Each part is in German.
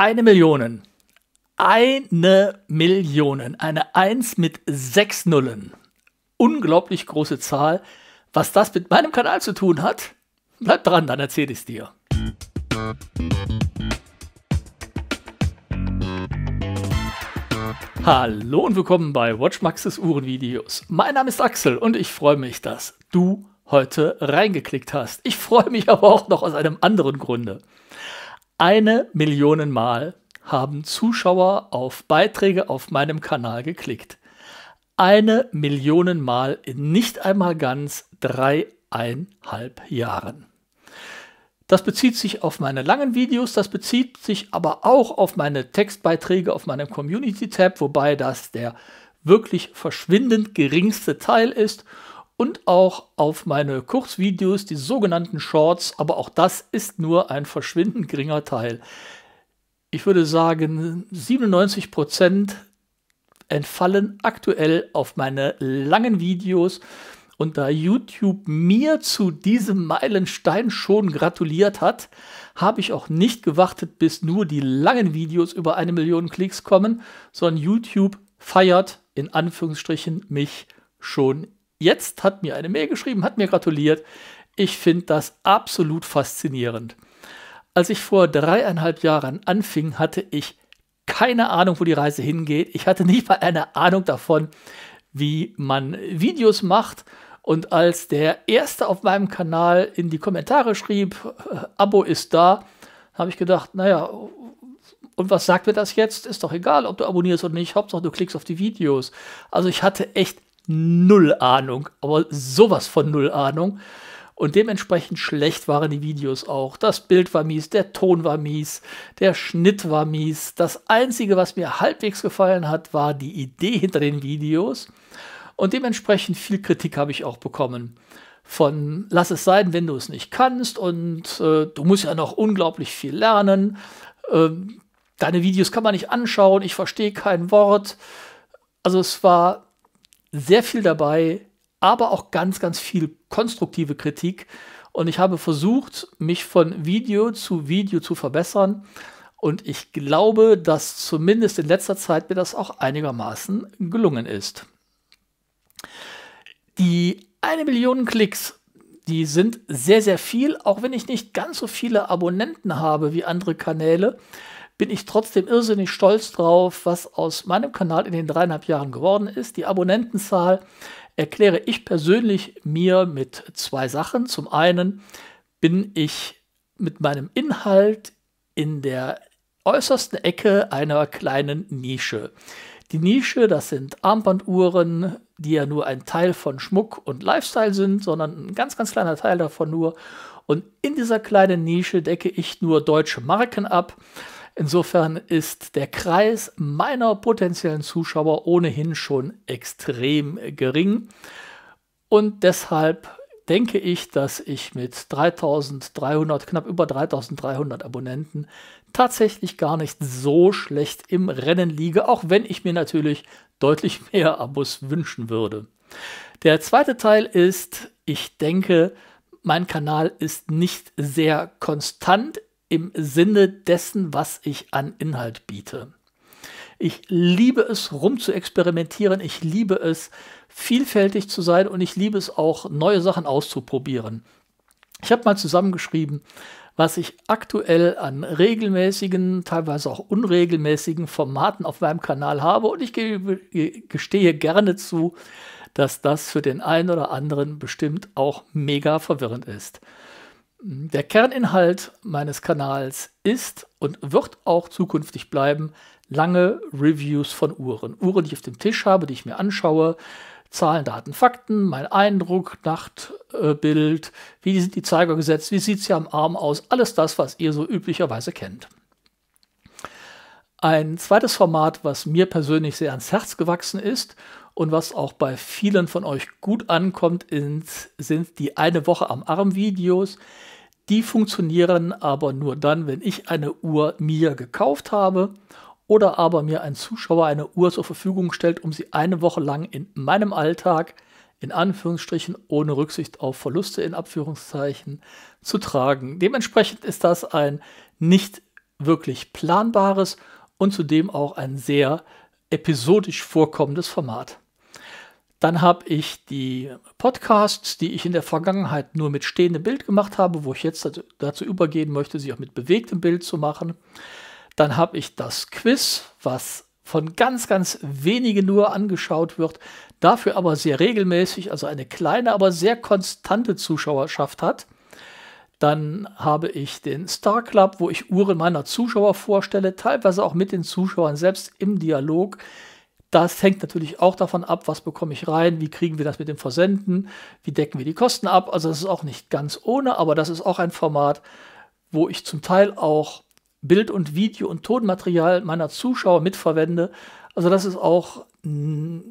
eine Million. Eine Million. Eine Eins mit sechs Nullen. Unglaublich große Zahl. Was das mit meinem Kanal zu tun hat, bleib dran, dann erzähle ich es dir. Hallo und willkommen bei Watchmaxes Uhrenvideos. Mein Name ist Axel und ich freue mich, dass du heute reingeklickt hast. Ich freue mich aber auch noch aus einem anderen Grunde. Eine Million Mal haben Zuschauer auf Beiträge auf meinem Kanal geklickt. Eine Million Mal in nicht einmal ganz dreieinhalb Jahren. Das bezieht sich auf meine langen Videos, das bezieht sich aber auch auf meine Textbeiträge auf meinem Community-Tab, wobei das der wirklich verschwindend geringste Teil ist und auch auf meine Kurzvideos, die sogenannten Shorts, aber auch das ist nur ein verschwindend geringer Teil. Ich würde sagen, 97 Prozent entfallen aktuell auf meine langen Videos. Und da YouTube mir zu diesem Meilenstein schon gratuliert hat, habe ich auch nicht gewartet, bis nur die langen Videos über eine Million Klicks kommen, sondern YouTube feiert in Anführungsstrichen mich schon jetzt hat mir eine Mail geschrieben, hat mir gratuliert. Ich finde das absolut faszinierend. Als ich vor dreieinhalb Jahren anfing, hatte ich keine Ahnung, wo die Reise hingeht. Ich hatte nicht mal eine Ahnung davon, wie man Videos macht. Und als der erste auf meinem Kanal in die Kommentare schrieb, äh, Abo ist da, habe ich gedacht, naja, und was sagt mir das jetzt? Ist doch egal, ob du abonnierst oder nicht. Hauptsache, du klickst auf die Videos. Also ich hatte echt null Ahnung, aber sowas von null Ahnung. Und dementsprechend schlecht waren die Videos auch. Das Bild war mies, der Ton war mies, der Schnitt war mies. Das Einzige, was mir halbwegs gefallen hat, war die Idee hinter den Videos. Und dementsprechend viel Kritik habe ich auch bekommen. Von lass es sein, wenn du es nicht kannst und äh, du musst ja noch unglaublich viel lernen. Ähm, deine Videos kann man nicht anschauen, ich verstehe kein Wort. Also es war sehr viel dabei, aber auch ganz, ganz viel konstruktive Kritik. Und ich habe versucht, mich von Video zu Video zu verbessern. Und ich glaube, dass zumindest in letzter Zeit mir das auch einigermaßen gelungen ist. Die eine Million Klicks, die sind sehr, sehr viel, auch wenn ich nicht ganz so viele Abonnenten habe wie andere Kanäle bin ich trotzdem irrsinnig stolz drauf, was aus meinem Kanal in den dreieinhalb Jahren geworden ist. Die Abonnentenzahl erkläre ich persönlich mir mit zwei Sachen. Zum einen bin ich mit meinem Inhalt in der äußersten Ecke einer kleinen Nische. Die Nische, das sind Armbanduhren, die ja nur ein Teil von Schmuck und Lifestyle sind, sondern ein ganz, ganz kleiner Teil davon nur. Und in dieser kleinen Nische decke ich nur deutsche Marken ab. Insofern ist der Kreis meiner potenziellen Zuschauer ohnehin schon extrem gering. Und deshalb denke ich, dass ich mit 3300, knapp über 3300 Abonnenten tatsächlich gar nicht so schlecht im Rennen liege, auch wenn ich mir natürlich deutlich mehr Abos wünschen würde. Der zweite Teil ist, ich denke, mein Kanal ist nicht sehr konstant im Sinne dessen, was ich an Inhalt biete. Ich liebe es, rum zu experimentieren. Ich liebe es, vielfältig zu sein und ich liebe es auch, neue Sachen auszuprobieren. Ich habe mal zusammengeschrieben, was ich aktuell an regelmäßigen, teilweise auch unregelmäßigen Formaten auf meinem Kanal habe. Und ich gestehe gerne zu, dass das für den einen oder anderen bestimmt auch mega verwirrend ist. Der Kerninhalt meines Kanals ist und wird auch zukünftig bleiben lange Reviews von Uhren. Uhren, die ich auf dem Tisch habe, die ich mir anschaue. Zahlen, Daten, Fakten, mein Eindruck, Nachtbild, äh, wie sind die Zeiger gesetzt, wie sieht es hier am Arm aus, alles das, was ihr so üblicherweise kennt. Ein zweites Format, was mir persönlich sehr ans Herz gewachsen ist und was auch bei vielen von euch gut ankommt, sind die eine Woche am Arm Videos. Die funktionieren aber nur dann, wenn ich eine Uhr mir gekauft habe oder aber mir ein Zuschauer eine Uhr zur Verfügung stellt, um sie eine Woche lang in meinem Alltag in Anführungsstrichen ohne Rücksicht auf Verluste in Abführungszeichen zu tragen. Dementsprechend ist das ein nicht wirklich planbares und zudem auch ein sehr episodisch vorkommendes Format. Dann habe ich die Podcasts, die ich in der Vergangenheit nur mit stehendem Bild gemacht habe, wo ich jetzt dazu übergehen möchte, sie auch mit bewegtem Bild zu machen. Dann habe ich das Quiz, was von ganz, ganz wenigen nur angeschaut wird, dafür aber sehr regelmäßig, also eine kleine, aber sehr konstante Zuschauerschaft hat. Dann habe ich den Star Club, wo ich Uhren meiner Zuschauer vorstelle, teilweise auch mit den Zuschauern selbst im Dialog. Das hängt natürlich auch davon ab, was bekomme ich rein, wie kriegen wir das mit dem Versenden, wie decken wir die Kosten ab. Also das ist auch nicht ganz ohne, aber das ist auch ein Format, wo ich zum Teil auch Bild und Video und Tonmaterial meiner Zuschauer mitverwende. Also das ist auch hm,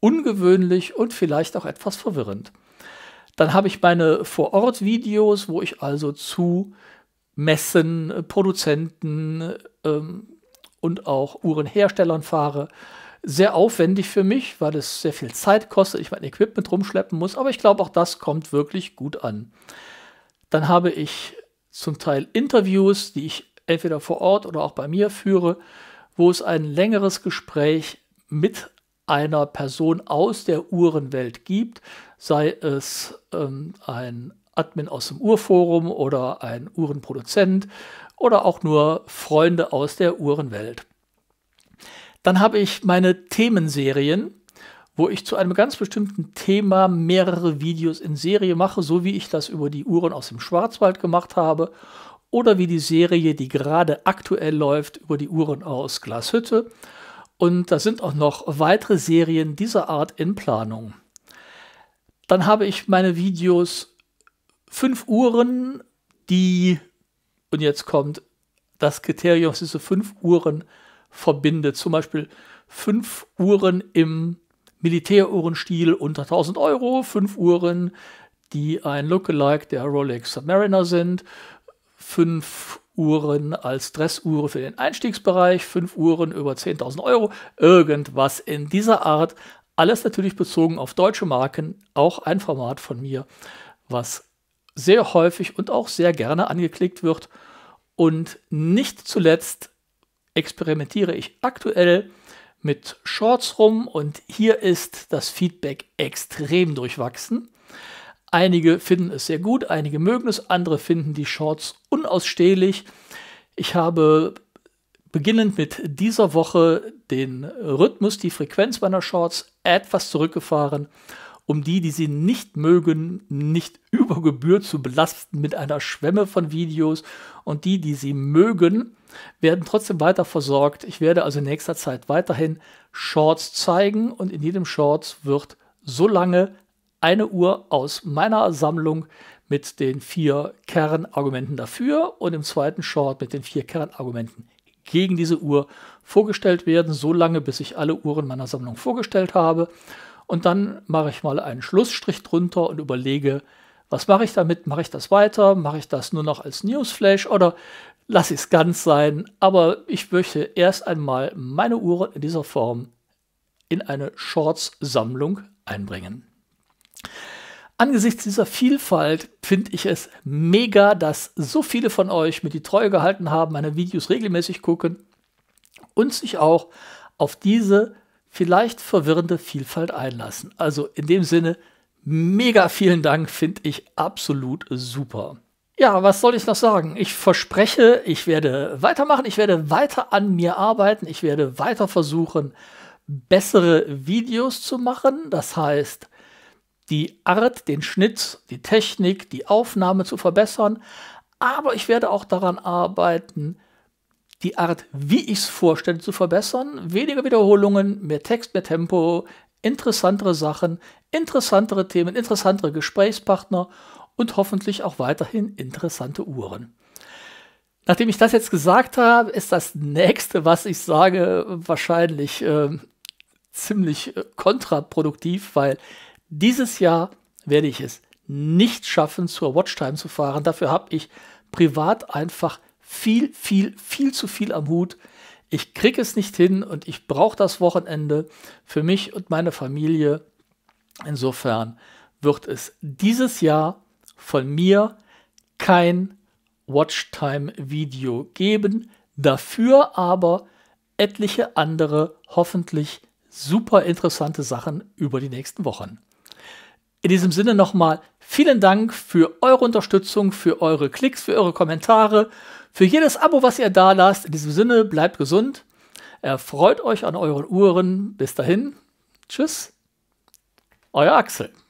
ungewöhnlich und vielleicht auch etwas verwirrend. Dann habe ich meine Vor-Ort-Videos, wo ich also zu Messen, äh, Produzenten ähm, und auch Uhrenherstellern fahre. Sehr aufwendig für mich, weil es sehr viel Zeit kostet, ich mein Equipment rumschleppen muss, aber ich glaube, auch das kommt wirklich gut an. Dann habe ich zum Teil Interviews, die ich entweder vor Ort oder auch bei mir führe, wo es ein längeres Gespräch mit einer Person aus der Uhrenwelt gibt, sei es ähm, ein Admin aus dem Urforum oder ein Uhrenproduzent oder auch nur Freunde aus der Uhrenwelt. Dann habe ich meine Themenserien, wo ich zu einem ganz bestimmten Thema mehrere Videos in Serie mache, so wie ich das über die Uhren aus dem Schwarzwald gemacht habe oder wie die Serie, die gerade aktuell läuft, über die Uhren aus Glashütte und da sind auch noch weitere Serien dieser Art in Planung. Dann habe ich meine Videos 5 Uhren, die, und jetzt kommt das Kriterium, was diese 5 Uhren verbindet. Zum Beispiel 5 Uhren im Militäruhrenstil unter 1000 Euro, 5 Uhren, die ein Lookalike der Rolex Submariner sind, 5 Uhren als Dressuhren für den Einstiegsbereich, fünf Uhren über 10.000 Euro, irgendwas in dieser Art. Alles natürlich bezogen auf deutsche Marken, auch ein Format von mir, was sehr häufig und auch sehr gerne angeklickt wird. Und nicht zuletzt experimentiere ich aktuell mit Shorts rum und hier ist das Feedback extrem durchwachsen. Einige finden es sehr gut, einige mögen es, andere finden die Shorts unausstehlich. Ich habe beginnend mit dieser Woche den Rhythmus, die Frequenz meiner Shorts etwas zurückgefahren, um die, die sie nicht mögen, nicht über Gebühr zu belasten mit einer Schwemme von Videos und die, die sie mögen, werden trotzdem weiter versorgt. Ich werde also in nächster Zeit weiterhin Shorts zeigen und in jedem Shorts wird so lange eine Uhr aus meiner Sammlung mit den vier Kernargumenten dafür und im zweiten Short mit den vier Kernargumenten gegen diese Uhr vorgestellt werden, so lange bis ich alle Uhren meiner Sammlung vorgestellt habe. Und dann mache ich mal einen Schlussstrich drunter und überlege, was mache ich damit? Mache ich das weiter? Mache ich das nur noch als Newsflash oder lasse ich es ganz sein? Aber ich möchte erst einmal meine Uhren in dieser Form in eine Shorts-Sammlung einbringen. Angesichts dieser Vielfalt finde ich es mega, dass so viele von euch mir die Treue gehalten haben, meine Videos regelmäßig gucken und sich auch auf diese vielleicht verwirrende Vielfalt einlassen. Also in dem Sinne, mega vielen Dank, finde ich absolut super. Ja, was soll ich noch sagen? Ich verspreche, ich werde weitermachen, ich werde weiter an mir arbeiten, ich werde weiter versuchen, bessere Videos zu machen. Das heißt, die Art, den Schnitt, die Technik, die Aufnahme zu verbessern, aber ich werde auch daran arbeiten, die Art, wie ich es vorstelle, zu verbessern. Weniger Wiederholungen, mehr Text, mehr Tempo, interessantere Sachen, interessantere Themen, interessantere Gesprächspartner und hoffentlich auch weiterhin interessante Uhren. Nachdem ich das jetzt gesagt habe, ist das nächste, was ich sage, wahrscheinlich äh, ziemlich äh, kontraproduktiv, weil dieses Jahr werde ich es nicht schaffen, zur Watchtime zu fahren. Dafür habe ich privat einfach viel, viel, viel zu viel am Hut. Ich kriege es nicht hin und ich brauche das Wochenende für mich und meine Familie. Insofern wird es dieses Jahr von mir kein Watchtime-Video geben. Dafür aber etliche andere, hoffentlich super interessante Sachen über die nächsten Wochen. In diesem Sinne nochmal vielen Dank für eure Unterstützung, für eure Klicks, für eure Kommentare, für jedes Abo, was ihr da lasst. In diesem Sinne bleibt gesund, erfreut euch an euren Uhren. Bis dahin, tschüss, euer Axel.